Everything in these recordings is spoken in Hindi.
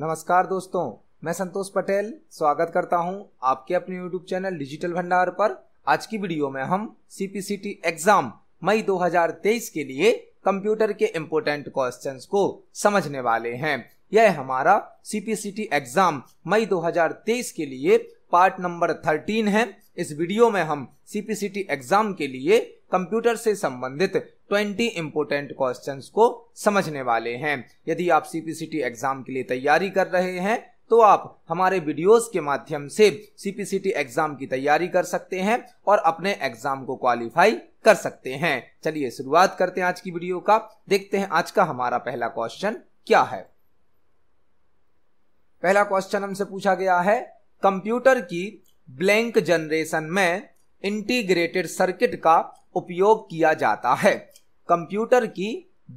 नमस्कार दोस्तों मैं संतोष पटेल स्वागत करता हूं आपके अपने YouTube चैनल डिजिटल भंडार पर आज की वीडियो में हम सीपीसीटी एग्जाम मई 2023 के लिए कंप्यूटर के इम्पोर्टेंट क्वेश्चंस को समझने वाले हैं यह हमारा सीपीसीटी एग्जाम मई 2023 के लिए पार्ट नंबर 13 है इस वीडियो में हम सीपीसीटी एग्जाम के लिए कंप्यूटर से संबंधित ट्वेंटी इंपोर्टेंट क्वेश्चन को समझने वाले हैं यदि आप सीपीसीटी एग्जाम के लिए तैयारी कर रहे हैं तो आप हमारे वीडियोस के माध्यम से सीपीसीटी एग्जाम की तैयारी कर सकते हैं और अपने एग्जाम को क्वालिफाई कर सकते हैं चलिए शुरुआत करते हैं आज की वीडियो का देखते हैं आज का हमारा पहला क्वेश्चन क्या है पहला क्वेश्चन हमसे पूछा गया है कंप्यूटर की ब्लैंक जनरेशन में इंटीग्रेटेड सर्किट का उपयोग किया जाता है कंप्यूटर की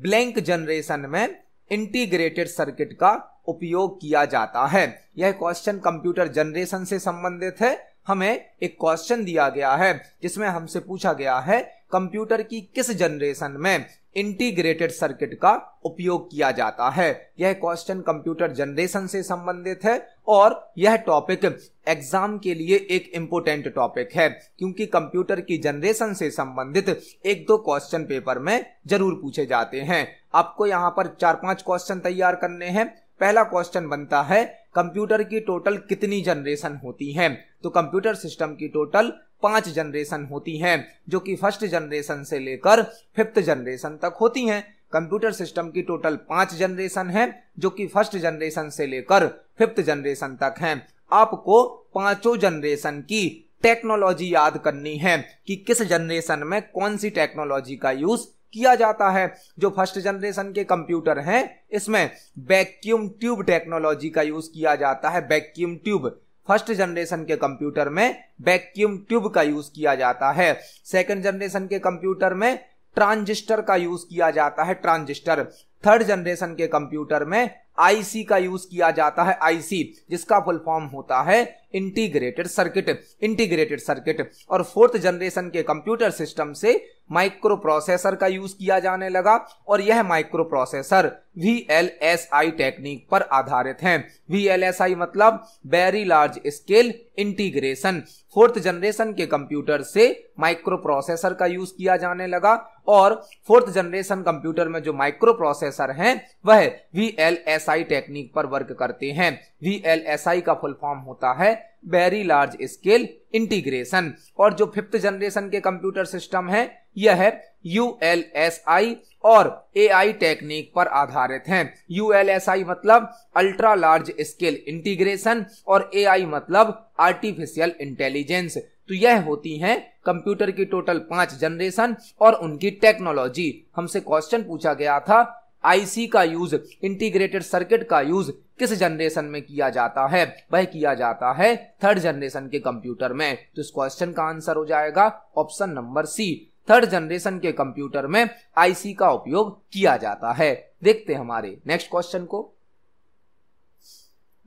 ब्लैंक जनरेशन में इंटीग्रेटेड सर्किट का उपयोग किया जाता है यह क्वेश्चन कंप्यूटर जनरेशन से संबंधित है हमें एक क्वेश्चन दिया गया है जिसमें हमसे पूछा गया है कंप्यूटर की किस जनरेशन में इंटीग्रेटेड सर्किट का उपयोग किया जाता है यह क्वेश्चन कंप्यूटर जनरेशन से संबंधित है और यह टॉपिक एग्जाम के लिए एक इंपोर्टेंट टॉपिक है क्योंकि कंप्यूटर की जनरेशन से संबंधित एक दो क्वेश्चन पेपर में जरूर पूछे जाते हैं आपको यहाँ पर चार पांच क्वेश्चन तैयार करने हैं पहला क्वेश्चन बनता है कंप्यूटर की टोटल कितनी जनरेशन होती है तो कंप्यूटर सिस्टम की टोटल पांच जनरेशन होती हैं जो कि फर्स्ट जनरेशन से लेकर फिफ्थ जनरेशन तक होती हैं कंप्यूटर सिस्टम की टोटल पांच जनरेशन है जो कि फर्स्ट जनरेशन से लेकर फिफ्थ जनरेशन तक है आपको पांचों जनरेशन की टेक्नोलॉजी याद करनी है कि किस जनरेशन में कौन सी टेक्नोलॉजी का यूज किया जाता है जो फर्स्ट जनरेशन के कंप्यूटर हैं इसमें वैक्यूम ट्यूब टेक्नोलॉजी का यूज किया जाता है वैक्यूम ट्यूब फर्स्ट जनरेशन के कंप्यूटर में वैक्यूम ट्यूब का यूज किया जाता है सेकंड जनरेशन के कंप्यूटर में ट्रांजिस्टर का यूज किया जाता है ट्रांजिस्टर थर्ड जनरेशन के कंप्यूटर में आईसी का यूज किया जाता है आईसी जिसका फुल फॉर्म होता है इंटीग्रेटेड सर्किट इंटीग्रेटेड सर्किट और फोर्थ जनरेशन के कंप्यूटर सिस्टम से माइक्रो प्रोसेसर का यूज किया जाने लगा और यह microprocessor V L S I technique पर आधारित हैं वी एल एस आई मतलब very large scale integration fourth generation के कंप्यूटर से माइक्रो प्रोसेसर का यूज किया जाने लगा और फोर्थ जनरेशन कंप्यूटर में जो माइक्रो प्रोसेसर है वह V L S I technique पर वर्क करते हैं वी एल एस आई का फुल फॉर्म होता है वेरी लार्ज स्केल इंटीग्रेशन और जो फिफ्थ जनरेशन के कंप्यूटर सिस्टम है यह है यू एल एस आई और ए आई टेक्निक पर आधारित है यू एल एस आई मतलब अल्ट्रा लार्ज स्केल इंटीग्रेशन और ए आई मतलब आर्टिफिशियल इंटेलिजेंस तो यह होती हैं कंप्यूटर की टोटल पांच जनरेशन और उनकी टेक्नोलॉजी हमसे क्वेश्चन पूछा गया था आईसी का यूज इंटीग्रेटेड सर्किट का यूज किस जनरेशन में किया जाता है वह किया जाता है थर्ड जनरेशन के कंप्यूटर में तो इस क्वेश्चन का आंसर हो जाएगा option number C third generation के कंप्यूटर में आईसी का उपयोग किया जाता है देखते हैं हमारे नेक्स्ट क्वेश्चन को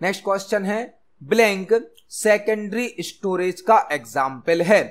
नेक्स्ट क्वेश्चन है ब्लैंक सेकेंडरी स्टोरेज का एग्जाम्पल है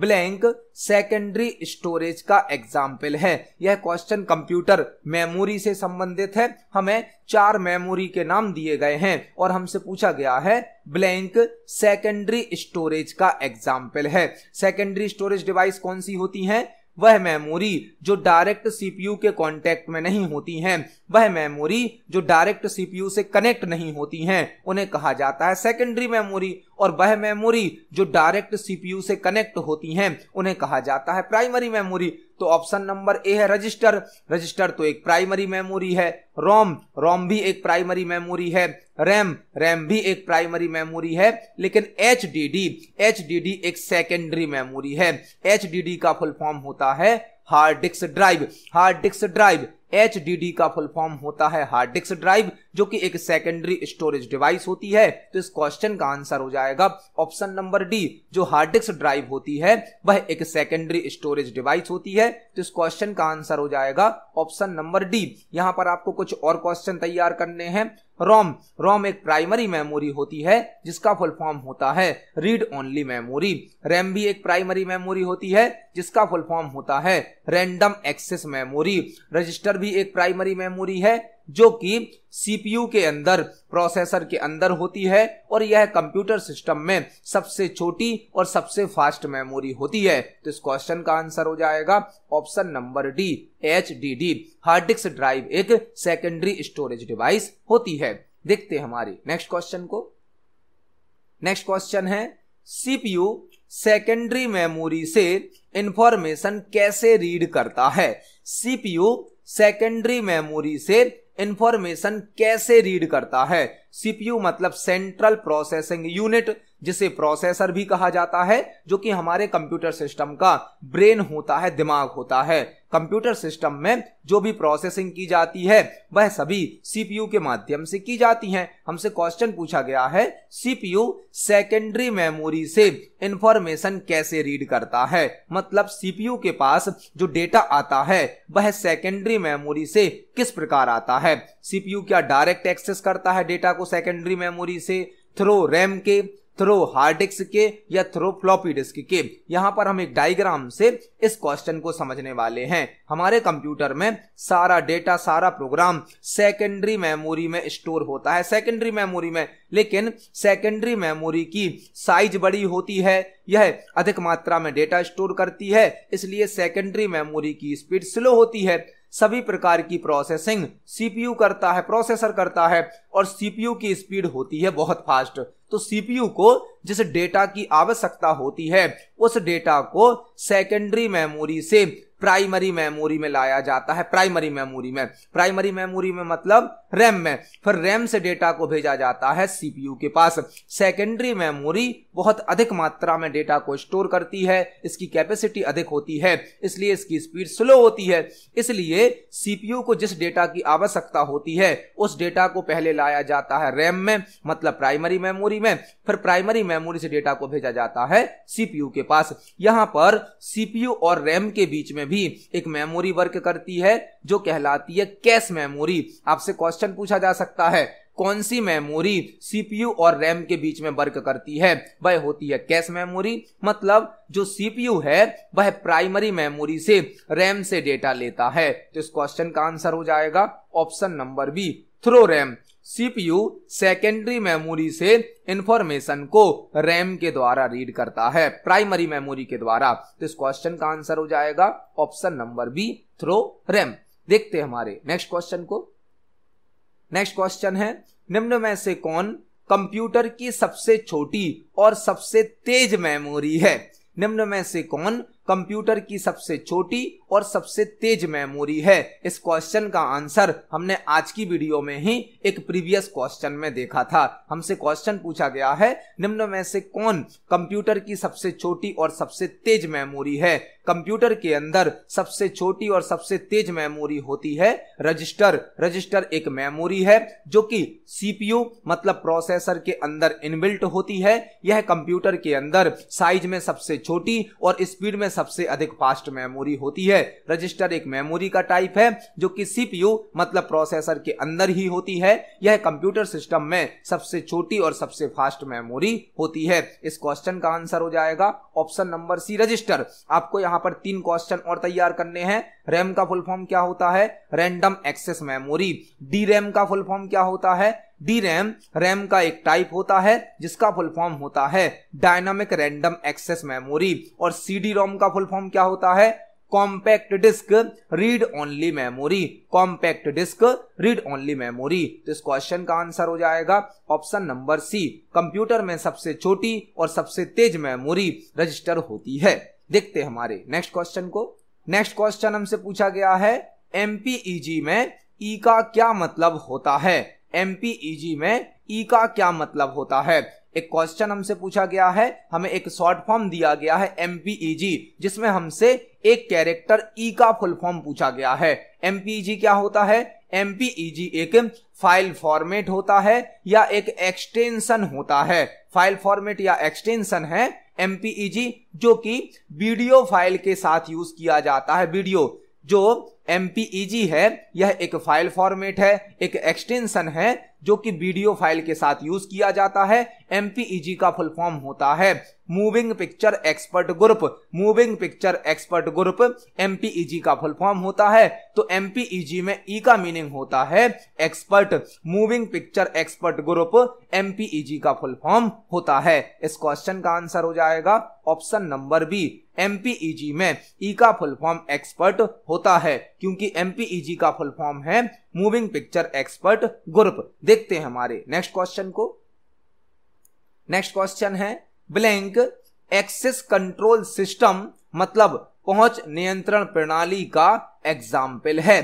ब्लैंक सेकेंडरी स्टोरेज का एग्जाम्पल है यह क्वेश्चन कंप्यूटर मेमोरी से संबंधित है हमें चार मेमोरी के नाम दिए गए हैं और हमसे पूछा गया है ब्लैंक सेकेंडरी स्टोरेज का एग्जाम्पल है सेकेंडरी स्टोरेज डिवाइस कौन सी होती हैं वह मेमोरी जो डायरेक्ट सीपीयू के कांटेक्ट में नहीं होती हैं वह मेमोरी जो डायरेक्ट सीपीयू से कनेक्ट नहीं होती हैं उन्हें कहा जाता है सेकेंडरी मेमोरी और वह मेमोरी जो डायरेक्ट सीपीयू से कनेक्ट होती हैं उन्हें कहा जाता है प्राइमरी मेमोरी तो ऑप्शन नंबर ए है रजिस्टर रजिस्टर तो एक प्राइमरी मेमोरी है रोम रोम भी एक प्राइमरी मेमोरी है रैम रैम भी एक प्राइमरी मेमोरी है लेकिन H D D H D D एक सेकेंडरी मेमोरी है एच डी डी का फुल फॉर्म होता है hard disk drive hard disk drive H D D का फुल फॉर्म होता है हार्ड डिस्क ड्राइव जो कि एक सेकेंडरी स्टोरेज डिवाइस होती है तो इस क्वेश्चन का आंसर हो जाएगा ऑप्शन नंबर डी जो हार्ड डिस्क ड्राइव होती है वह एक सेकेंडरी स्टोरेज डिवाइस होती है तो इस क्वेश्चन का आंसर हो जाएगा ऑप्शन नंबर डी यहां पर आपको कुछ और क्वेश्चन तैयार करने हैं रोम रोम एक प्राइमरी मेमोरी होती है जिसका फुल फॉर्म होता है रीड ओनली मेमोरी रैम भी एक प्राइमरी मेमोरी होती है जिसका फुल फॉर्म होता है रैंडम एक्सेस मेमोरी रजिस्टर भी एक प्राइमरी मेमोरी है जो कि सीपीयू के अंदर प्रोसेसर के अंदर होती है और यह कंप्यूटर सिस्टम में सबसे छोटी और सबसे फास्ट मेमोरी होती है तो इस क्वेश्चन का आंसर हो जाएगा option number D H D D hard disk drive एक सेकेंडरी स्टोरेज डिवाइस होती है देखते हैं हमारे नेक्स्ट क्वेश्चन को नेक्स्ट क्वेश्चन है सीपीयू सेकेंडरी मेमोरी से इंफॉर्मेशन कैसे रीड करता है सीपीयू सेकेंडरी मेमोरी से इंफॉर्मेशन कैसे रीड करता है सीपीयू मतलब सेंट्रल प्रोसेसिंग यूनिट जिसे प्रोसेसर भी कहा जाता है जो कि हमारे कंप्यूटर सिस्टम का ब्रेन होता है दिमाग होता है कंप्यूटर सिस्टम में जो भी प्रोसेसिंग की जाती है वह सभी सीपीयू के माध्यम से की जाती है हमसे क्वेश्चन पूछा गया है सीपीयू सेकेंडरी मेमोरी से इंफॉर्मेशन कैसे रीड करता है मतलब सीपीयू के पास जो डेटा आता है वह सेकेंडरी मेमोरी से किस प्रकार आता है सीपीयू क्या डायरेक्ट एक्सेस करता है डेटा को सेकेंडरी मेमोरी से थ्रो रैम के थ्रो हार्ड डिस्क के या थ्रो फ्लॉपी डिस्क के यहाँ पर हम एक डायग्राम से इस क्वेश्चन को समझने वाले हैं हमारे कंप्यूटर में सारा डेटा सारा प्रोग्राम सेकेंडरी मेमोरी में स्टोर होता है सेकेंडरी मेमोरी में लेकिन सेकेंडरी मेमोरी की साइज बड़ी होती है यह अधिक मात्रा में डेटा स्टोर करती है इसलिए सेकेंडरी मेमोरी की स्पीड स्लो होती है सभी प्रकार की प्रोसेसिंग सीपीयू करता है प्रोसेसर करता है और सीपीयू की स्पीड होती है बहुत फास्ट तो सीपीयू को जिस डेटा की आवश्यकता होती है उस डेटा को सेकेंडरी मेमोरी से प्राइमरी मेमोरी में लाया जाता है प्राइमरी मेमोरी में प्राइमरी मेमोरी में मतलब रैम में फिर रैम से डेटा को भेजा जाता है सीपीयू के पास सेकेंडरी मेमोरी बहुत अधिक मात्रा में डेटा को स्टोर करती है इसकी कैपेसिटी अधिक होती है इसलिए इसकी स्पीड स्लो होती है इसलिए सीपीयू को जिस डेटा की आवश्यकता होती है उस डेटा को पहले लाया जाता है रैम में मतलब प्राइमरी मेमोरी में फिर प्राइमरी मेमोरी से डेटा को भेजा जाता है सीपीयू के पास यहां पर सीपीयू और रैम के बीच में भी एक मेमोरी वर्क करती है जो कहलाती है कैश मेमोरी आपसे क्वेश्चन पूछा जा सकता है कौन सी मेमोरी सीपीयू और रैम के बीच में वर्क करती है वह होती है कैश मेमोरी मतलब जो सीपीयू है वह प्राइमरी मेमोरी से रैम से डेटा लेता है तो इस क्वेश्चन का आंसर हो जाएगा option number B through RAM CPU secondary memory से इंफॉर्मेशन को रैम के द्वारा रीड करता है प्राइमरी मेमोरी के द्वारा तो इस क्वेश्चन का आंसर हो जाएगा option number B through RAM देखते हैं हमारे नेक्स्ट क्वेश्चन को नेक्स्ट क्वेश्चन है निम्न में से कौन कंप्यूटर की सबसे छोटी और सबसे तेज मेमोरी है निम्न में से कौन कंप्यूटर की सबसे छोटी और सबसे तेज मेमोरी है इस क्वेश्चन का आंसर हमने आज की वीडियो में ही एक प्रीवियस क्वेश्चन में देखा था हमसे क्वेश्चन पूछा गया है निम्न में से कौन कंप्यूटर की सबसे छोटी और सबसे तेज मेमोरी है कंप्यूटर के अंदर सबसे छोटी और सबसे तेज मेमोरी होती है रजिस्टर रजिस्टर एक मेमोरी है जो कि सीपीयू मतलब प्रोसेसर के अंदर इनबिल्ट होती है यह कंप्यूटर के अंदर साइज में सबसे छोटी और स्पीड में सबसे अधिक फास्ट मेमोरी होती है रजिस्टर एक मेमोरी का टाइप है जो कि सीपीयू मतलब प्रोसेसर के अंदर ही होती है यह कंप्यूटर सिस्टम में सबसे छोटी और सबसे फास्ट मेमोरी होती है इस क्वेश्चन का आंसर हो जाएगा ऑप्शन नंबर सी रजिस्टर आपको यहां यहाँ पर तीन क्वेश्चन और तैयार करने हैं रैम का फुल फॉर्म क्या होता है random access memory D RAM का फुल फॉर्म क्या होता है डी रैम रैम का एक टाइप होता है जिसका फुल फॉर्म होता है डायनामिक रैंडम एक्सेस मेमोरी और सी डी रोम का फुल फॉर्म क्या होता है compact disc read only memory compact disc read only memory तो इस क्वेश्चन का आंसर हो जाएगा ऑप्शन नंबर सी कंप्यूटर में सबसे छोटी और सबसे तेज मेमोरी रजिस्टर होती है देखते हैं हमारे नेक्स्ट क्वेश्चन को नेक्स्ट क्वेश्चन हमसे पूछा गया है एमपीईजी e में ई e का क्या मतलब होता है एमपीईजी e में ई का क्या मतलब होता है एक क्वेश्चन हमसे पूछा गया है हमें एक शॉर्ट फॉर्म दिया गया है एमपीईजी जिसमें हमसे एक कैरेक्टर ई का फुल फॉर्म पूछा गया है एमपीईजी क्या होता है एमपीईजी एक फाइल फॉर्मेट होता है या एक एक्सटेंशन होता है फाइल फॉर्मेट या एक्सटेंशन है एम e जो कि वीडियो फाइल के साथ यूज किया जाता है वीडियो जो एम e है यह एक फाइल फॉर्मेट है एक एक्सटेंशन है जो कि वीडियो फाइल के साथ यूज किया जाता है एमपीईजी e का फुल फॉर्म होता है moving picture expert group moving picture expert group MPEG का फुल फॉर्म होता है तो एमपीईजी e में ई e का मीनिंग होता है expert moving picture expert group MPEG का फुल फॉर्म होता है इस क्वेश्चन का आंसर हो जाएगा option number B MPEG e में ई e का फुल फॉर्म एक्सपर्ट होता है क्योंकि एमपीईजी e का फुल फॉर्म है मूविंग पिक्चर एक्सपर्ट ग्रुप देखते हैं हमारे नेक्स्ट क्वेश्चन को नेक्स्ट क्वेश्चन है ब्लैंक एक्सेस कंट्रोल सिस्टम मतलब पहुंच नियंत्रण प्रणाली का एग्जाम्पल है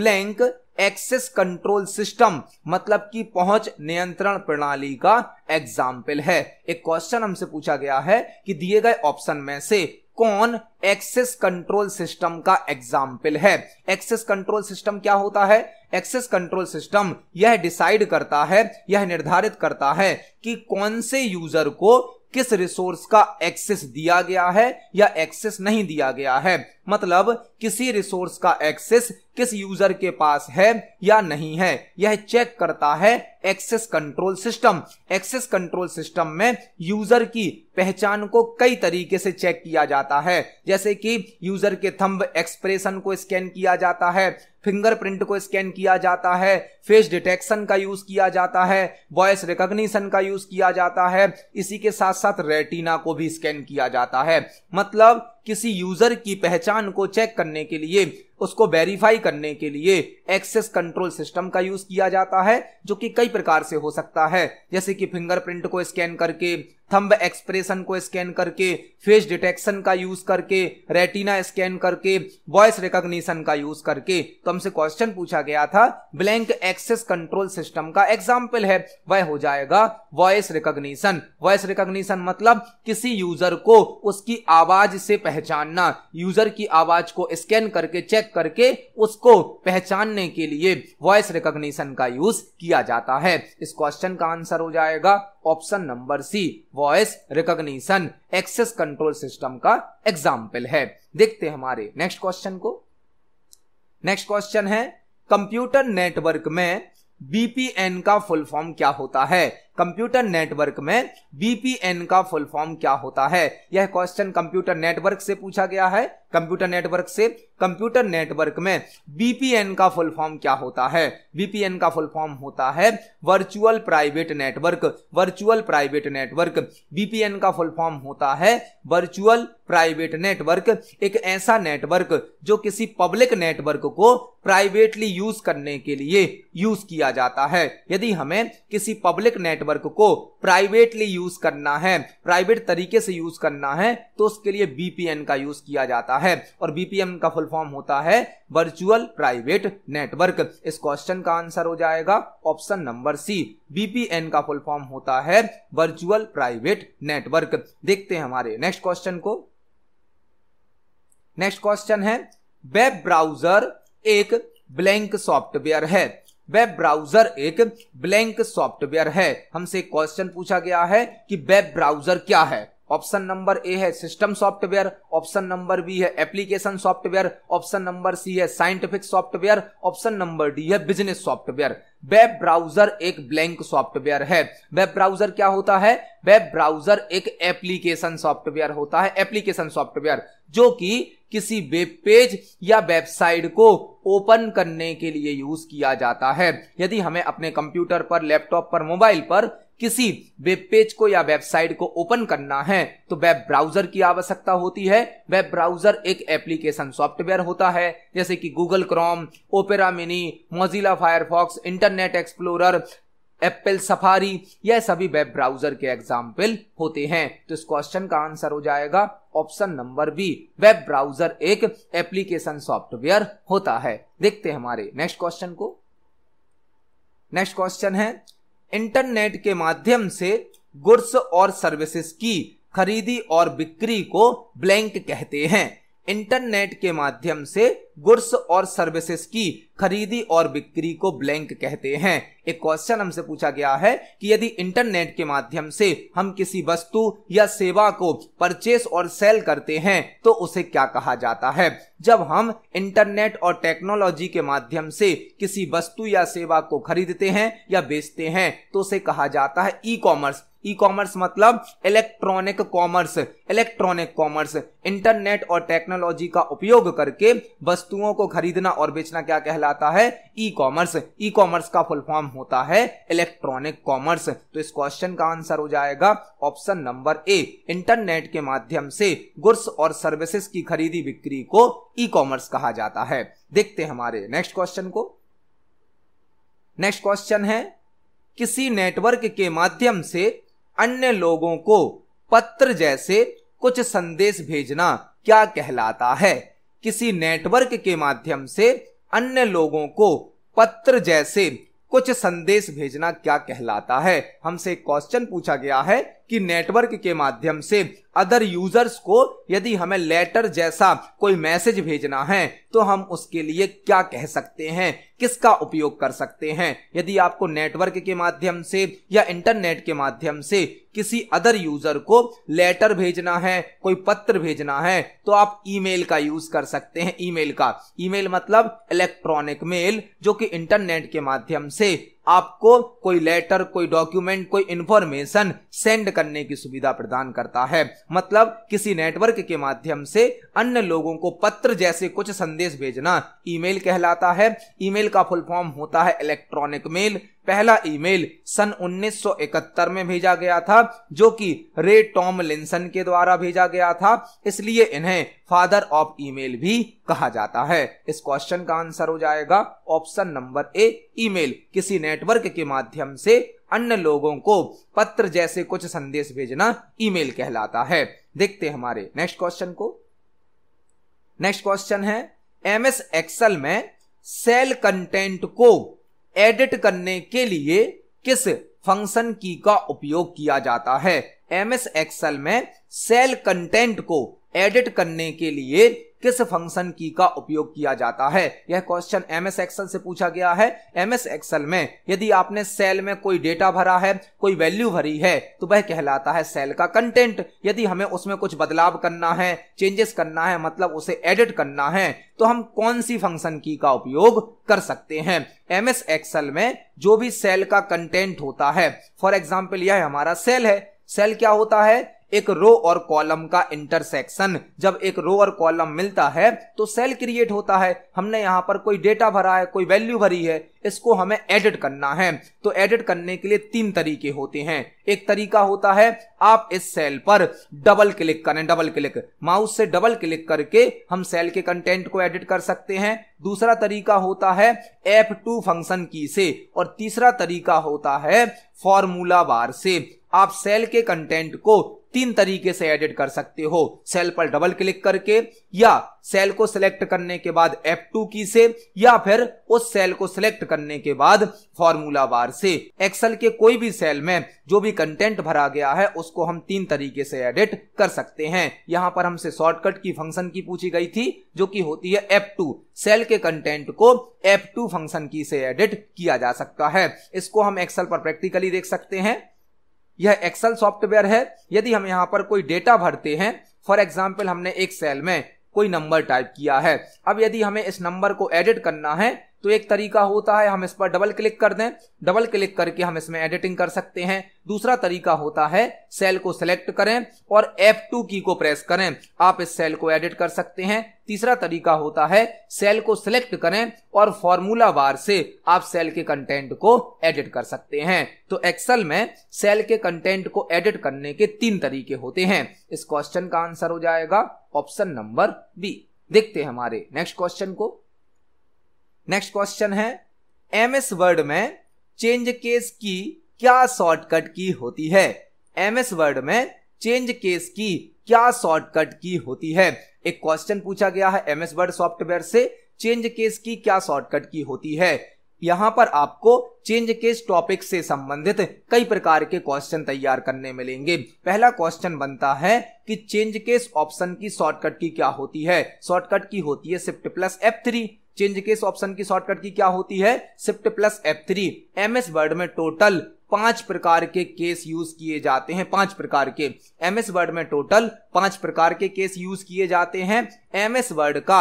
ब्लैंक एक्सेस कंट्रोल सिस्टम मतलब कि पहुंच नियंत्रण प्रणाली का एग्जाम्पल है एक क्वेश्चन हमसे पूछा गया है कि दिए गए ऑप्शन में से कौन एक्सेस कंट्रोल सिस्टम का एग्जाम्पल है एक्सेस कंट्रोल सिस्टम क्या होता है एक्सेस कंट्रोल सिस्टम यह डिसाइड करता है यह निर्धारित करता है कि कौन से यूजर को किस रिसोर्स का एक्सेस दिया गया है या एक्सेस नहीं दिया गया है मतलब किसी रिसोर्स का एक्सेस किस यूजर के पास है या नहीं है यह चेक करता है access control system access control system में यूजर की पहचान को कई तरीके से चेक किया जाता है जैसे कि यूजर के थंब एक्सप्रेशन को स्कैन किया जाता है फिंगरप्रिंट को स्कैन किया जाता है फेस डिटेक्शन का यूज किया जाता है वॉइस रिकॉग्निशन का यूज किया जाता है इसी के साथ साथ रेटिना को भी स्कैन किया जाता है मतलब किसी यूजर की पहचान को चेक करने के लिए उसको वेरीफाई करने के लिए एक्सेस कंट्रोल सिस्टम का यूज किया जाता है जो कि कई प्रकार से हो सकता है जैसे कि फिंगरप्रिंट को स्कैन करके थंब एक्सप्रेशन को स्कैन करके फेस डिटेक्शन का यूज करके रेटिना स्कैन करके वॉइस रिकॉग्निशन का यूज करके तो हमसे क्वेश्चन पूछा गया था ब्लैंक एक्सेस कंट्रोल सिस्टम का एग्जाम्पल है वह हो जाएगा वॉइस रिकॉग्निशन वॉइस रिकॉग्निशन मतलब किसी यूजर को उसकी आवाज से पहचानना यूजर की आवाज को स्कैन करके चेक करके उसको पहचानने के लिए वॉइस रिकॉग्निशन का यूज किया जाता है इस क्वेश्चन का आंसर हो जाएगा option number C voice recognition access control system का एग्जाम्पल है देखते हैं हमारे नेक्स्ट क्वेश्चन को नेक्स्ट क्वेश्चन है कंप्यूटर नेटवर्क में बीपीएन का फुल फॉर्म क्या होता है कंप्यूटर नेटवर्क में बीपीएन का फुल फॉर्म क्या होता है यह क्वेश्चन कंप्यूटर नेटवर्क से पूछा गया है कंप्यूटर नेटवर्क से कंप्यूटर नेटवर्क में बीपीएन का फुल फॉर्म क्या होता है बीपीएन का फुल फॉर्म होता है virtual private network virtual private network VPN का फुल फॉर्म होता है वर्चुअल प्राइवेट नेटवर्क एक ऐसा नेटवर्क जो किसी पब्लिक नेटवर्क को प्राइवेटली यूज करने के लिए यूज किया जाता है यदि हमें किसी पब्लिक नेटवर्क नेटवर्क को प्राइवेटली यूज करना है प्राइवेट तरीके से यूज करना है तो उसके लिए बीपीएन का यूज किया जाता है और बीपीएन का फुल फॉर्म होता है वर्चुअल प्राइवेट नेटवर्क इस क्वेश्चन का आंसर हो जाएगा ऑप्शन नंबर सी बीपीएन का फुल फॉर्म होता है वर्चुअल प्राइवेट नेटवर्क देखते हैं हमारे नेक्स्ट क्वेश्चन को नेक्स्ट क्वेश्चन है वेब ब्राउजर एक ब्लैंक सॉफ्टवेयर है वेब ब्राउजर एक ब्लैंक सॉफ्टवेयर है हमसे क्वेश्चन पूछा गया है कि वेब ब्राउजर क्या है ऑप्शन नंबर ए है system software option number B है application software option number C है scientific software option number D है बिजनेस सॉफ्टवेयर वेब ब्राउजर एक ब्लैंक सॉफ्टवेयर है वेब ब्राउजर क्या होता है वेब ब्राउजर एक एप्लीकेशन सॉफ्टवेयर होता है एप्लीकेशन सॉफ्टवेयर जो कि किसी वेब पेज या वेबसाइट को ओपन करने के लिए यूज किया जाता है यदि हमें अपने कंप्यूटर पर लैपटॉप पर मोबाइल पर किसी वेब पेज को या वेबसाइट को ओपन करना है तो वेब ब्राउजर की आवश्यकता होती है वेब ब्राउजर एक एप्लीकेशन सॉफ्टवेयर होता है जैसे कि Google Chrome Opera Mini Mozilla Firefox Internet Explorer Apple Safari यह सभी वेब ब्राउजर के एग्जाम्पल होते हैं तो इस क्वेश्चन का आंसर हो जाएगा option number B web browser एक एप्लीकेशन सॉफ्टवेयर होता है देखते हैं हमारे नेक्स्ट क्वेश्चन को नेक्स्ट क्वेश्चन है इंटरनेट के माध्यम से गुड्स और सर्विसेज की खरीदी और बिक्री को ब्लैंक कहते हैं इंटरनेट के माध्यम से गुड्स और सर्विसेज की खरीदी और बिक्री को ब्लैंक कहते हैं एक क्वेश्चन हमसे पूछा गया है कि यदि इंटरनेट के माध्यम से हम किसी वस्तु या सेवा को परचेस और सेल करते हैं तो उसे क्या कहा जाता है जब हम इंटरनेट और टेक्नोलॉजी के माध्यम से किसी वस्तु या सेवा को खरीदते हैं या बेचते हैं तो उसे कहा जाता है ई कॉमर्स ई कॉमर्स मतलब electronic commerce electronic commerce internet और टेक्नोलॉजी का उपयोग करके वस्तुओं को खरीदना और बेचना क्या कहलाता है ई कॉमर्स ई कॉमर्स का फुल फॉर्म होता है इलेक्ट्रॉनिक कॉमर्स तो इस क्वेश्चन का आंसर हो जाएगा ऑप्शन नंबर ए इंटरनेट के माध्यम से गुड्स और सर्विसेस की खरीदी बिक्री को ई कॉमर्स कहा जाता है देखते हैं हमारे नेक्स्ट क्वेश्चन को नेक्स्ट क्वेश्चन है किसी नेटवर्क के माध्यम से अन्य लोगों को पत्र जैसे कुछ संदेश भेजना क्या कहलाता है किसी नेटवर्क के माध्यम से अन्य लोगों को पत्र जैसे कुछ संदेश भेजना क्या कहलाता है हमसे क्वेश्चन पूछा गया है कि नेटवर्क के माध्यम से अदर यूजर्स को यदि हमें लेटर जैसा कोई मैसेज भेजना है तो हम उसके लिए क्या कह सकते हैं किसका उपयोग कर सकते हैं यदि आपको नेटवर्क के माध्यम से या इंटरनेट के माध्यम से किसी अदर यूजर को लेटर भेजना है कोई पत्र भेजना है तो आप ईमेल का यूज कर सकते हैं ईमेल का ईमेल मतलब इलेक्ट्रॉनिक मेल जो कि इंटरनेट के माध्यम से आपको कोई लेटर कोई डॉक्यूमेंट कोई इंफॉर्मेशन सेंड करने की सुविधा प्रदान करता है मतलब किसी नेटवर्क के माध्यम से अन्य लोगों को पत्र जैसे कुछ संदेश भेजना ईमेल कहलाता है ईमेल का फुल फॉर्म होता है इलेक्ट्रॉनिक मेल पहला ईमेल सन 1971 में भेजा गया था जो कि रे टॉम लिंसन के द्वारा भेजा गया था इसलिए इन्हें फादर ऑफ ईमेल भी कहा जाता है इस क्वेश्चन का आंसर हो जाएगा ऑप्शन नंबर ए ईमेल किसी नेटवर्क के माध्यम से अन्य लोगों को पत्र जैसे कुछ संदेश भेजना ईमेल कहलाता है देखते हमारे नेक्स्ट क्वेश्चन को नेक्स्ट क्वेश्चन है एमएस एक्सेल में सेल कंटेंट को एडिट करने के लिए किस फंक्शन की का उपयोग किया जाता है एम एस एक्सएल में सेल कंटेंट को एडिट करने के लिए किस फंक्शन की का उपयोग किया जाता है यह क्वेश्चन एम एस एक्सएल से पूछा गया है एम एस में यदि आपने सेल में कोई डेटा भरा है कोई वैल्यू भरी है तो वह कहलाता है सेल का कंटेंट यदि हमें उसमें कुछ बदलाव करना है चेंजेस करना है मतलब उसे एडिट करना है तो हम कौन सी फंक्शन की का उपयोग कर सकते हैं एम एस में जो भी सेल का कंटेंट होता है फॉर एग्जाम्पल यह हमारा सेल है सेल क्या होता है एक रो और कॉलम का इंटरसेक्शन जब एक रो और कॉलम मिलता है तो सेल क्रिएट होता है हमने यहाँ पर कोई डेटा भरा है कोई वैल्यू भरी है इसको हमें एडिट करना है तो एडिट करने के लिए तीन तरीके होते हैं एक तरीका होता है आप इस सेल पर डबल क्लिक करें डबल क्लिक माउस से डबल क्लिक करके हम सेल के कंटेंट को एडिट कर सकते हैं दूसरा तरीका होता है एफ टू फंक्शन की से और तीसरा तरीका होता है फॉर्मूला बार से आप सेल के कंटेंट को तीन तरीके से एडिट कर सकते हो सेल पर डबल क्लिक करके या सेल को सिलेक्ट करने के बाद F2 की से या फिर उस सेल को सिलेक्ट करने के बाद फॉर्मूला बार से एक्सेल के कोई भी सेल में जो भी कंटेंट भरा गया है उसको हम तीन तरीके से एडिट कर सकते हैं यहाँ पर हमसे शॉर्टकट की फंक्शन की पूछी गई थी जो कि होती है F2 सेल के कंटेंट को F2 फंक्शन की से एडिट किया जा सकता है इसको हम एक्सेल पर प्रैक्टिकली देख सकते हैं यह एक्सेल सॉफ्टवेयर है यदि हम यहाँ पर कोई डेटा भरते हैं फॉर एग्जाम्पल हमने एक सेल में कोई नंबर टाइप किया है अब यदि हमें इस नंबर को एडिट करना है तो एक तरीका होता है हम इस पर डबल क्लिक कर दें डबल क्लिक करके हम इसमें एडिटिंग कर सकते हैं दूसरा तरीका होता है सेल को सिलेक्ट करें और F2 की को प्रेस करें आप इस सेल को एडिट कर सकते हैं तीसरा तरीका होता है सेल को सिलेक्ट करें और फॉर्मूला बार से आप सेल के कंटेंट को एडिट कर सकते हैं तो एक्सेल में सेल के कंटेंट को एडिट करने के तीन तरीके होते हैं इस क्वेश्चन का आंसर हो जाएगा ऑप्शन नंबर बी देखते हैं हमारे नेक्स्ट क्वेश्चन को नेक्स्ट क्वेश्चन है एम एस वर्ड में चेंज केस की क्या शॉर्टकट की होती है एम एस वर्ड में चेंज केस की क्या शॉर्टकट की होती है एक क्वेश्चन पूछा गया है एमएस वर्ड सॉफ्टवेयर से चेंज केस की क्या शॉर्टकट की होती है यहाँ पर आपको चेंज केस टॉपिक से संबंधित कई प्रकार के क्वेश्चन तैयार करने मिलेंगे पहला क्वेश्चन बनता है कि चेंज केस ऑप्शन की शॉर्टकट की क्या होती है शॉर्टकट की होती है shift plus F three change case option की शॉर्टकट की क्या होती है shift plus F three M S Word में टोटल पांच प्रकार के केस यूज किए जाते हैं पांच प्रकार के एम एस वर्ड में टोटल पांच प्रकार के केस यूज किए जाते हैं एम एस वर्ड का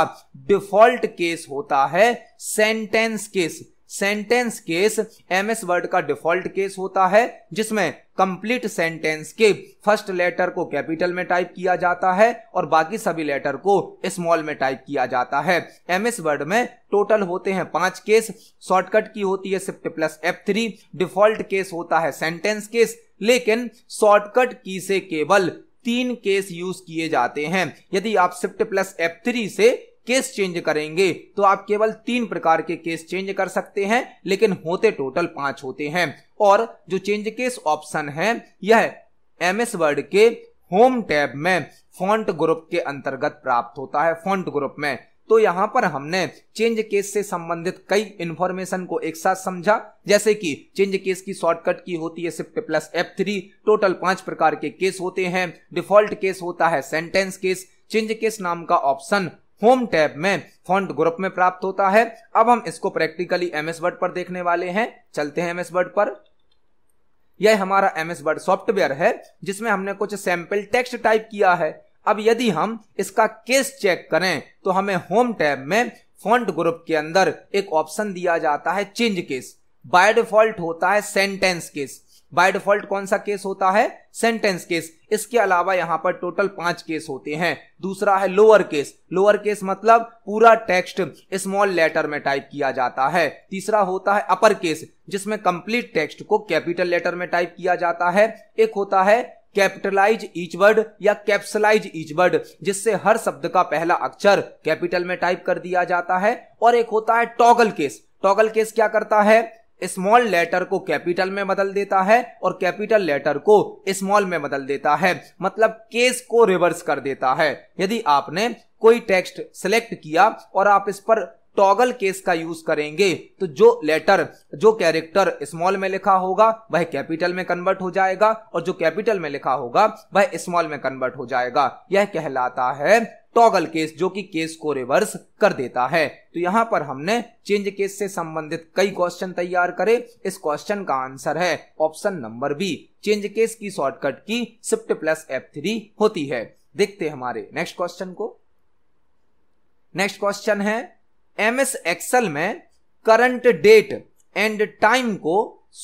डिफॉल्ट केस होता है sentence case sentence case MS Word का डिफॉल्ट केस होता है जिसमें कंप्लीट सेंटेंस के फर्स्ट लेटर को कैपिटल में टाइप किया जाता है और बाकी सभी लेटर को स्मॉल में टाइप किया जाता है एमएस वर्ड में टोटल होते हैं पांच केस शॉर्टकट की होती है shift plus F three default case होता है सेंटेंस केस लेकिन शॉर्टकट की से केवल तीन केस यूज किए जाते हैं यदि आप सिफ्ट प्लस एफ थ्री से केस चेंज करेंगे तो आप केवल तीन प्रकार के केस चेंज कर सकते हैं लेकिन होते टोटल पांच होते हैं और जो चेंज केस ऑप्शन है यह एम एस वर्ड के होम टैब में फॉन्ट ग्रुप के अंतर्गत प्राप्त होता है फॉन्ट ग्रुप में तो यहाँ पर हमने चेंज केस से संबंधित कई इंफॉर्मेशन को एक साथ समझा जैसे कि चेंज केस की शॉर्टकट की होती है shift plus F three total पांच प्रकार के केस होते हैं डिफॉल्ट केस होता है सेंटेंस केस चेंज केस नाम का ऑप्शन होम टैब में फॉन्ट ग्रुप में प्राप्त होता है अब हम इसको प्रैक्टिकली एमएस वर्ड पर देखने वाले हैं चलते हैं एमएस वर्ड पर यह हमारा एमएस वर्ड सॉफ्टवेयर है जिसमें हमने कुछ सैंपल टेक्स्ट टाइप किया है अब यदि हम इसका केस चेक करें तो हमें होम टैब में फॉन्ट ग्रुप के अंदर एक ऑप्शन दिया जाता है चेंज केस बाय डिफॉल्ट होता है सेंटेंस केस बाय डिफॉल्ट कौन सा केस होता है सेंटेंस केस इसके अलावा यहां पर टोटल पांच केस होते हैं दूसरा है लोअर केस लोअर केस मतलब पूरा टेक्स्ट स्मॉल लेटर में टाइप किया जाता है तीसरा होता है अपर केस जिसमें कंप्लीट टेक्स्ट को कैपिटल लेटर में टाइप किया जाता है एक होता है कैपिटलाइज ईच वर्ड या कैप्सलाइज ईच वर्ड जिससे हर शब्द का पहला अक्षर कैपिटल में टाइप कर दिया जाता है और एक होता है टॉगल केस टॉगल केस क्या करता है स्मॉल लेटर को कैपिटल में बदल देता है और कैपिटल लेटर को स्मॉल में बदल देता है मतलब केस को रिवर्स कर देता है यदि आपने कोई टेक्स्ट सिलेक्ट किया और आप इस पर टॉगल केस का यूज करेंगे तो जो लेटर जो कैरेक्टर स्मॉल में लिखा होगा वह कैपिटल में कन्वर्ट हो जाएगा और जो कैपिटल में लिखा होगा वह स्मॉल में कन्वर्ट हो जाएगा यह कहलाता है टॉगल केस जो कि केस को रिवर्स कर देता है तो यहाँ पर हमने चेंज केस से संबंधित कई क्वेश्चन तैयार करे इस क्वेश्चन का आंसर है option number B change case की शॉर्टकट की शिफ्ट प्लस एफ थ्री होती है देखते हमारे नेक्स्ट क्वेश्चन को नेक्स्ट क्वेश्चन है एम एस एक्सल में करंट डेट एंड टाइम को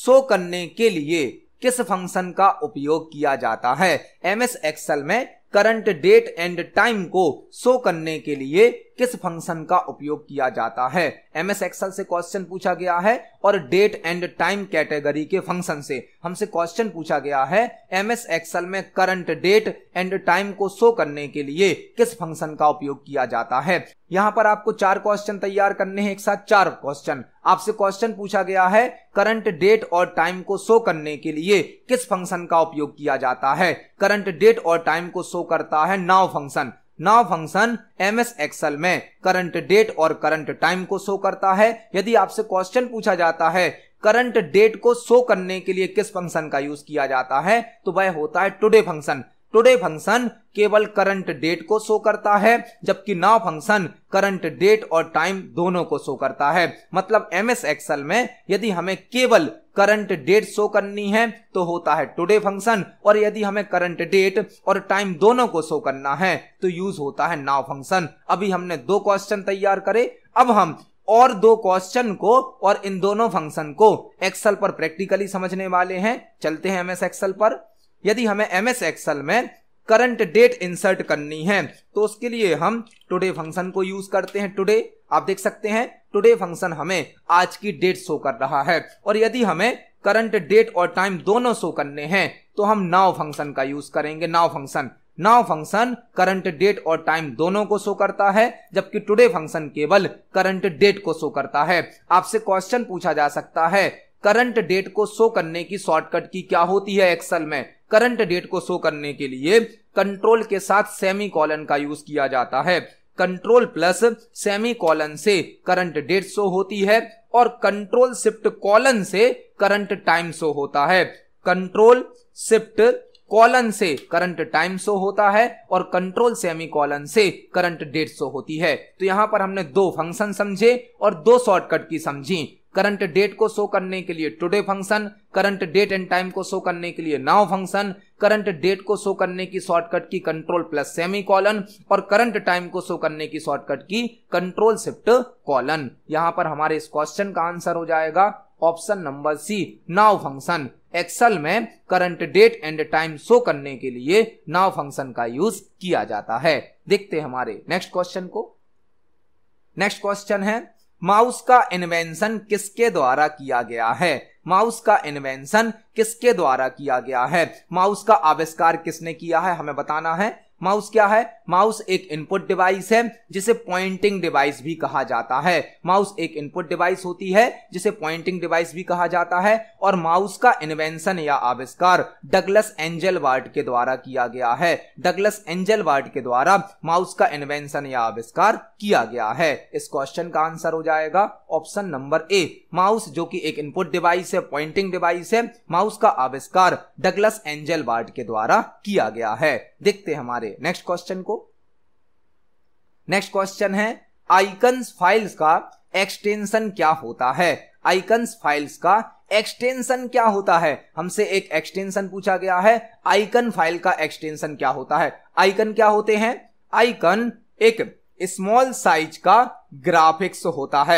शो करने के लिए किस फंक्शन का उपयोग किया जाता है एम एस एक्सल में करंट डेट एंड टाइम को शो करने के लिए किस फंक्शन का उपयोग किया जाता है एमएस एक्सल से क्वेश्चन पूछा गया है और डेट एंड टाइम कैटेगरी के फंक्शन से हमसे क्वेश्चन पूछा गया है एमएस एक्सल में करंट डेट एंड टाइम को शो करने के लिए किस फंक्शन का उपयोग किया जाता है यहाँ पर आपको चार क्वेश्चन तैयार करने हैं एक साथ चार क्वेश्चन आपसे क्वेश्चन पूछा गया है करंट डेट और टाइम को शो करने के लिए किस फंक्शन का उपयोग किया जाता है करंट डेट और टाइम को शो करता है now function now function M S Excel में करंट डेट और करंट टाइम को शो करता है यदि आपसे क्वेश्चन पूछा जाता है करंट डेट को शो करने के लिए किस फंक्शन का यूज किया जाता है तो वह होता है टुडे फंक्शन टुडे फंक्शन केवल करंट डेट को शो करता है जबकि नाउ फंक्शन करंट डेट और टाइम दोनों को शो करता है मतलब एम एस एक्सएल में यदि हमें केवल करंट डेट शो करनी है तो होता है टुडे फंक्शन और यदि हमें करंट डेट और टाइम दोनों को शो करना है तो यूज होता है नाव फंक्शन अभी हमने दो क्वेश्चन तैयार करे अब हम और दो क्वेश्चन को और इन दोनों फंक्शन को एक्सल पर प्रैक्टिकली समझने वाले हैं चलते हैं एमएस एक्सल पर यदि हमें एमएस एक्सल में करंट डेट इंसर्ट करनी है तो उसके लिए हम टुडे फंक्शन को यूज करते हैं टुडे आप देख सकते हैं टुडे फंक्शन हमें आज की डेट शो कर रहा है और यदि हमें करंट डेट और टाइम दोनों शो करने हैं तो हम नाव फंक्शन का यूज करेंगे now function now function current date और टाइम दोनों को शो करता है जबकि टुडे फंक्शन केवल करंट डेट को शो करता है आपसे क्वेश्चन पूछा जा सकता है करंट डेट को शो करने की शॉर्टकट की क्या होती है एक्सल में करंट डेट को शो करने के लिए कंट्रोल के साथ सेमी कॉलन का यूज किया जाता है कंट्रोल प्लस सेमी कॉलन से करंट डेट शो होती है और कंट्रोल शिफ्ट कॉलन से करंट टाइम शो होता है कंट्रोल शिफ्ट कॉलन से करंट टाइम शो होता है और कंट्रोल सेमी कॉलन से करंट डेट शो होती है तो यहां पर हमने दो फंक्शन समझे और दो शॉर्टकट की समझी करंट डेट को शो करने के लिए today function current date and time को शो करने के लिए नाउ फंक्शन करंट डेट को शो करने की शॉर्टकट की कंट्रोल प्लस सेमी कॉलन और करंट टाइम को शो करने की शॉर्टकट की कंट्रोल शिफ्ट कॉलन यहां पर हमारे इस क्वेश्चन का आंसर हो जाएगा option number C now function Excel में current date and time show करने के लिए नाउ फंक्शन का यूज किया जाता है देखते हमारे नेक्स्ट क्वेश्चन को नेक्स्ट क्वेश्चन है माउस का इन्वेंशन किसके द्वारा किया गया है माउस का इन्वेंशन किसके द्वारा किया गया है माउस का आविष्कार किसने किया है हमें बताना है माउस क्या है माउस एक इनपुट डिवाइस है जिसे पॉइंटिंग डिवाइस भी कहा जाता है माउस एक इनपुट डिवाइस होती है जिसे पॉइंटिंग डिवाइस भी कहा जाता है और माउस का इन्वेंशन या आविष्कार डगलस एंजल वार्ड के द्वारा किया गया है डगलस एंजल वार्ड के द्वारा माउस का इन्वेंशन या आविष्कार किया गया है इस क्वेश्चन का आंसर हो जाएगा ऑप्शन नंबर ए माउस जो की एक इनपुट डिवाइस है पॉइंटिंग डिवाइस है माउस का आविष्कार डगलस एंजल वार्ड के द्वारा किया गया है देखते हैं हमारे नेक्स्ट क्वेश्चन को नेक्स्ट क्वेश्चन है आइकन्स फाइल्स का एक्सटेंशन क्या होता है आइकन्स फाइल्स का एक्सटेंशन क्या होता है हमसे एक एक्सटेंशन पूछा गया है आइकन फाइल का एक्सटेंशन क्या होता है आइकन क्या होते हैं आइकन एक स्मॉल साइज का ग्राफिक्स होता है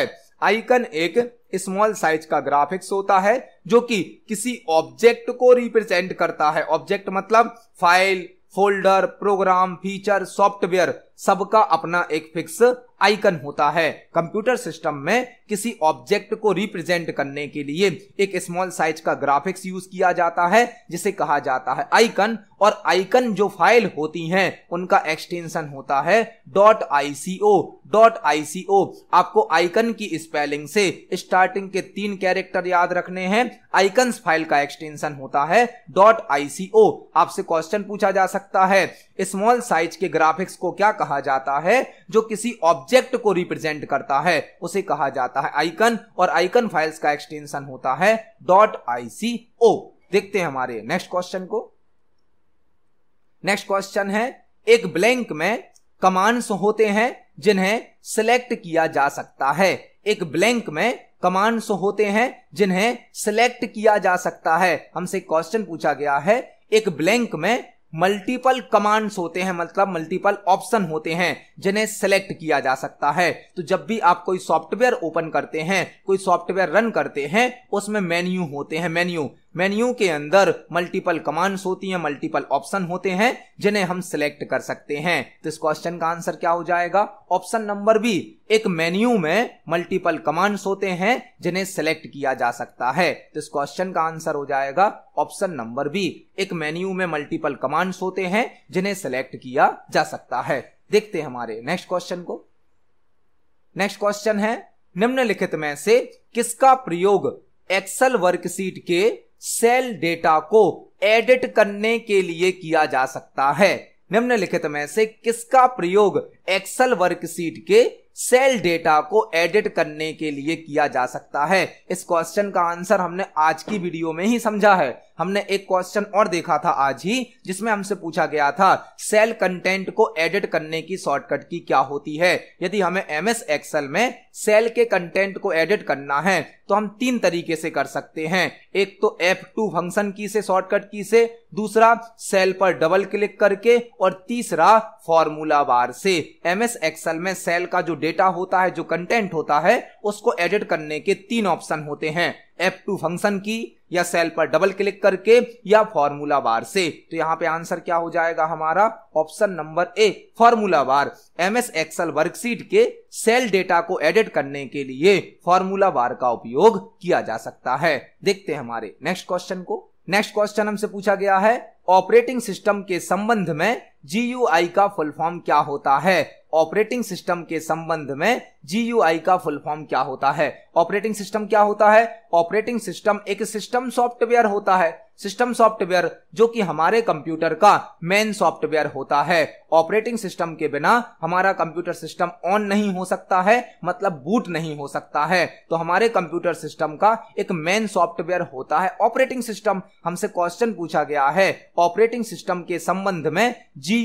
आइकन एक स्मॉल साइज का ग्राफिक्स होता है जो कि किसी ऑब्जेक्ट को रिप्रेजेंट करता है ऑब्जेक्ट मतलब file folder program feature software सबका अपना एक फिक्स आइकन होता है कंप्यूटर सिस्टम में किसी ऑब्जेक्ट को रिप्रेजेंट करने के लिए एक स्मॉल साइज का ग्राफिक्स यूज किया जाता है जिसे कहा जाता है आइकन और आइकन जो फाइल होती हैं उनका एक्सटेंशन होता है डॉट आई डॉट आई आपको आइकन की स्पेलिंग से स्टार्टिंग के तीन कैरेक्टर याद रखने हैं आइकन फाइल का एक्सटेंशन होता है डॉट आई आपसे क्वेश्चन पूछा जा सकता है स्मॉल साइज के ग्राफिक्स को क्या कहा कहा जाता है जो किसी ऑब्जेक्ट को रिप्रेजेंट करता है उसे कहा जाता है आइकन और आइकन फाइल्स का एक्सटेंशन होता है डॉट आई देखते हैं हमारे नेक्स्ट क्वेश्चन को नेक्स्ट क्वेश्चन है एक ब्लैंक में कमांड्स होते हैं जिन्हें सिलेक्ट किया जा सकता है एक ब्लैंक में कमांड्स होते हैं जिन्हें सिलेक्ट किया जा सकता है हमसे क्वेश्चन पूछा गया है एक ब्लैंक में मल्टीपल कमांड्स होते हैं मतलब मल्टीपल ऑप्शन होते हैं जिन्हें सेलेक्ट किया जा सकता है तो जब भी आप कोई सॉफ्टवेयर ओपन करते हैं कोई सॉफ्टवेयर रन करते हैं उसमें मेन्यू होते हैं मेन्यू मेन्यू के अंदर मल्टीपल कमांड्स होती हैं मल्टीपल ऑप्शन होते हैं जिन्हें हम सिलेक्ट कर सकते हैं तो इस क्वेश्चन का आंसर क्या हो जाएगा ऑप्शन नंबर बी एक मेन्यू में मल्टीपल कमांड्स होते हैं जिन्हें सिलेक्ट किया जा सकता है तो इस क्वेश्चन का आंसर हो जाएगा ऑप्शन नंबर बी एक मेन्यू में मल्टीपल कमांड्स होते हैं जिन्हें सिलेक्ट किया जा सकता है देखते हैं हमारे नेक्स्ट क्वेश्चन को नेक्स्ट क्वेश्चन है निम्नलिखित में से किसका प्रयोग एक्सल वर्कशीट के सेल डेटा को एडिट करने के लिए किया जा सकता है निम्नलिखित में से किसका प्रयोग एक्सेल वर्कशीट के सेल डेटा को एडिट करने के लिए किया जा सकता है इस क्वेश्चन का आंसर हमने आज की वीडियो में ही समझा है हमने एक क्वेश्चन और देखा था आज ही जिसमें हमसे पूछा गया था सेल कंटेंट को एडिट करने की शॉर्टकट की क्या होती है यदि हमें एम एस एक्सएल में सेल के कंटेंट को एडिट करना है तो हम तीन तरीके से कर सकते हैं एक तो एफ टू फंक्शन की से शॉर्टकट की से दूसरा सेल पर डबल क्लिक करके और तीसरा फॉर्मूला बार से एम एस एक्सएल में सेल का जो डेटा होता है जो कंटेंट होता है उसको एडिट करने के तीन ऑप्शन होते हैं एफ टू फंक्शन की या सेल पर डबल क्लिक करके या फॉर्मूला बार से तो यहाँ पे आंसर क्या हो जाएगा हमारा option number A formula bar M S Excel worksheet के सेल डेटा को एडिट करने के लिए फॉर्मूला बार का उपयोग किया जा सकता है देखते हैं हमारे नेक्स्ट क्वेश्चन को नेक्स्ट क्वेश्चन हमसे पूछा गया है ऑपरेटिंग सिस्टम के संबंध में जी का फुल फॉर्म क्या होता है ऑपरेटिंग सिस्टम के संबंध में जी का फुल फॉर्म क्या होता है ऑपरेटिंग सिस्टम क्या होता है ऑपरेटिंग सिस्टम एक सिस्टम सॉफ्टवेयर होता है सिस्टम सॉफ्टवेयर जो कि हमारे कंप्यूटर का मेन सॉफ्टवेयर होता है ऑपरेटिंग सिस्टम के बिना हमारा कंप्यूटर सिस्टम ऑन नहीं हो सकता है मतलब बूट नहीं हो सकता है तो हमारे कंप्यूटर सिस्टम का एक मेन सॉफ्टवेयर होता है ऑपरेटिंग सिस्टम हमसे क्वेश्चन पूछा गया है ऑपरेटिंग सिस्टम के संबंध में जी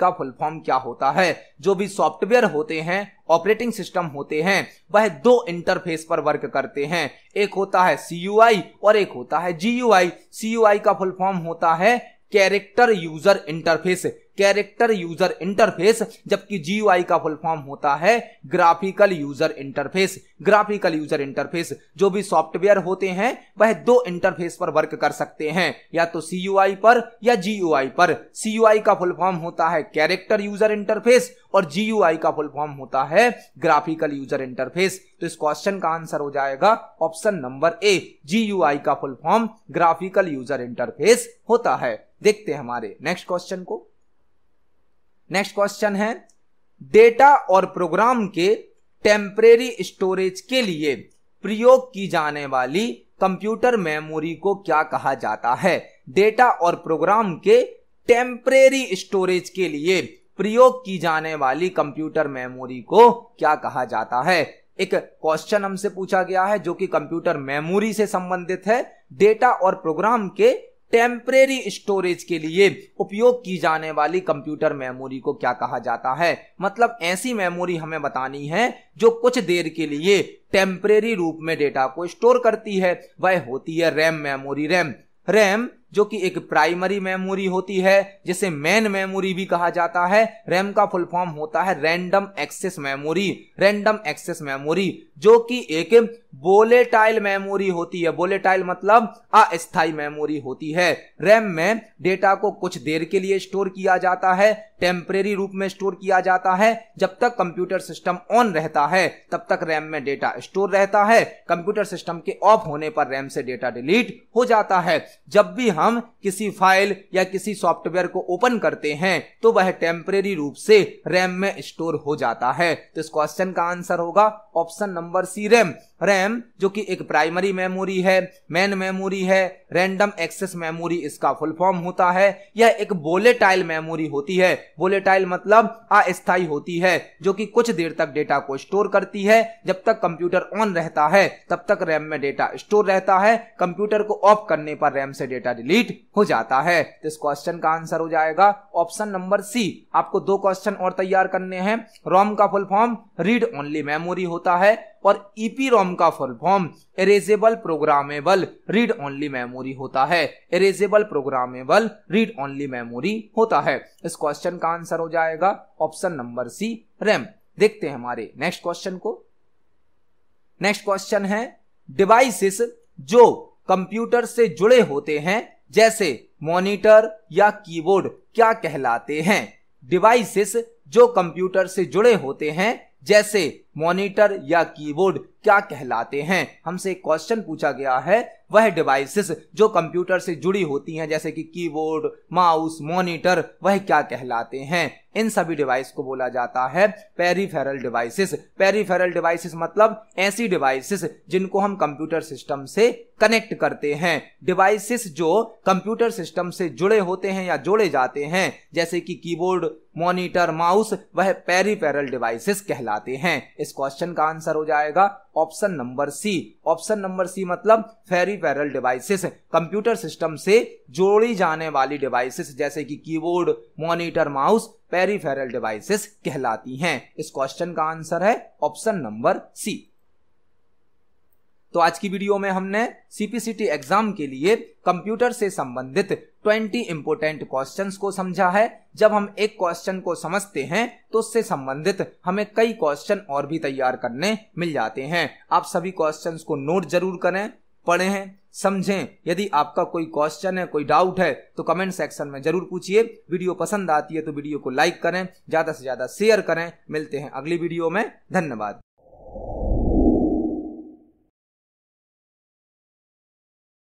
का फुल फॉर्म क्या होता है जो भी सॉफ्टवेयर होते हैं ऑपरेटिंग सिस्टम होते हैं वह दो इंटरफेस पर वर्क करते हैं एक होता है सी और एक होता है जी यू का फुल फॉर्म होता है character user interface character user interface जबकि जीयूआई का फुल फॉर्म होता है graphical user interface graphical user interface जो भी सॉफ्टवेयर होते हैं वह दो इंटरफेस पर वर्क कर सकते हैं या तो सीयूआई पर या जीयूआई पर सीयूआई का फुल फॉर्म होता है कैरेक्टर यूजर इंटरफेस और जीयूआई का फुल फॉर्म होता है ग्राफिकल यूजर इंटरफेस तो इस क्वेश्चन का आंसर हो जाएगा ऑप्शन नंबर ए जीयूआई का full form graphical user interface होता है देखते हैं हमारे नेक्स्ट क्वेश्चन को नेक्स्ट क्वेश्चन है डेटा और प्रोग्राम के टेम्परेरी स्टोरेज के लिए प्रयोग की जाने वाली कंप्यूटर मेमोरी को क्या कहा जाता है डेटा और प्रोग्राम के टेम्परेरी स्टोरेज के लिए प्रयोग की जाने वाली कंप्यूटर मेमोरी को क्या कहा जाता है एक क्वेश्चन हमसे पूछा गया है जो कि कंप्यूटर मेमोरी से संबंधित है डेटा और प्रोग्राम के टेम्परेरी स्टोरेज के लिए उपयोग की जाने वाली कंप्यूटर मेमोरी को क्या कहा जाता है मतलब ऐसी मेमोरी हमें बतानी है जो कुछ देर के लिए टेम्परेरी रूप में डेटा को स्टोर करती है वह होती है रैम मेमोरी रैम रैम जो कि एक प्राइमरी मेमोरी होती है जिसे मेन मेमोरी भी कहा जाता है रैम का फुल फॉर्म होता है random access memory random access memory जो कि एक बोलेटाइल मेमोरी होती है बोलेटाइल मतलब अस्थाई मेमोरी होती है रैम में डेटा को कुछ देर के लिए स्टोर किया जाता है टेम्परेरी रूप में स्टोर किया जाता है जब तक कंप्यूटर सिस्टम ऑन रहता है तब तक रैम में डेटा स्टोर रहता है कंप्यूटर सिस्टम के ऑफ होने पर रैम से डेटा डिलीट हो जाता है जब भी हम किसी फाइल या किसी सॉफ्टवेयर को ओपन करते हैं तो वह टेम्परेरी रूप से रैम में स्टोर हो जाता है तो इस क्वेश्चन का आंसर होगा option number C RAM RAM जो कि एक प्राइमरी मेमोरी है मेन मेमोरी है रैंडम एक्सेस मेमोरी इसका फुल फॉर्म होता है यह एक बोलेटाइल मेमोरी होती है वोलेटाइल मतलब अस्थायी होती है जो कि कुछ देर तक डेटा को स्टोर करती है जब तक कंप्यूटर ऑन रहता है तब तक रैम में डेटा स्टोर रहता है कंप्यूटर को ऑफ करने पर रैम से डेटा डिलीट हो जाता है तो इस क्वेश्चन का आंसर हो जाएगा ऑप्शन नंबर सी आपको दो क्वेश्चन और तैयार करने हैं रोम का full form read only memory होता है और ईपी e रोम का full form erasable programmable read only memory होता है erasable programmable read only memory होता है इस क्वेश्चन का आंसर हो जाएगा ऑप्शन नंबर सी रैम देखते हैं हमारे नेक्स्ट क्वेश्चन को नेक्स्ट क्वेश्चन है डिवाइसेस जो कंप्यूटर से जुड़े होते हैं जैसे मॉनिटर या कीबोर्ड क्या कहलाते हैं डिवाइसेस जो कंप्यूटर से जुड़े होते हैं जैसे मॉनिटर या कीबोर्ड क्या कहलाते हैं हमसे क्वेश्चन पूछा गया है वह डिवाइसेस जो कंप्यूटर से जुड़ी होती हैं जैसे कि कीबोर्ड माउस मॉनिटर वह क्या कहलाते हैं इन सभी डिवाइस को बोला जाता है पेरीफेरल डिवाइसेस पेरीफेरल डिवाइसेस मतलब ऐसी डिवाइसेस जिनको हम कंप्यूटर सिस्टम से कनेक्ट करते हैं डिवाइसेस जो कंप्यूटर सिस्टम से जुड़े होते हैं या जोड़े जाते हैं जैसे कि कीबोर्ड मॉनिटर माउस वह पेरीफेरल डिवाइसेस कहलाते हैं इस क्वेश्चन का आंसर हो जाएगा option number C option number C मतलब फेरीफेरल डिवाइसेस कंप्यूटर सिस्टम से जोड़ी जाने वाली डिवाइसेस जैसे कि keyboard monitor mouse peripheral devices कहलाती हैं इस क्वेश्चन का आंसर है ऑप्शन नंबर सी तो आज की वीडियो में हमने सीपीसीटी एग्जाम के लिए कंप्यूटर से संबंधित 20 इंपोर्टेंट क्वेश्चंस को समझा है जब हम एक क्वेश्चन को समझते हैं तो उससे संबंधित हमें कई क्वेश्चन और भी तैयार करने मिल जाते हैं आप सभी क्वेश्चन को नोट जरूर करें पढ़ें समझें यदि आपका कोई क्वेश्चन है कोई डाउट है तो कमेंट सेक्शन में जरूर पूछिए वीडियो पसंद आती है तो वीडियो को लाइक करें ज़्यादा से ज़्यादा शेयर करें मिलते हैं अगली वीडियो में धन्यवाद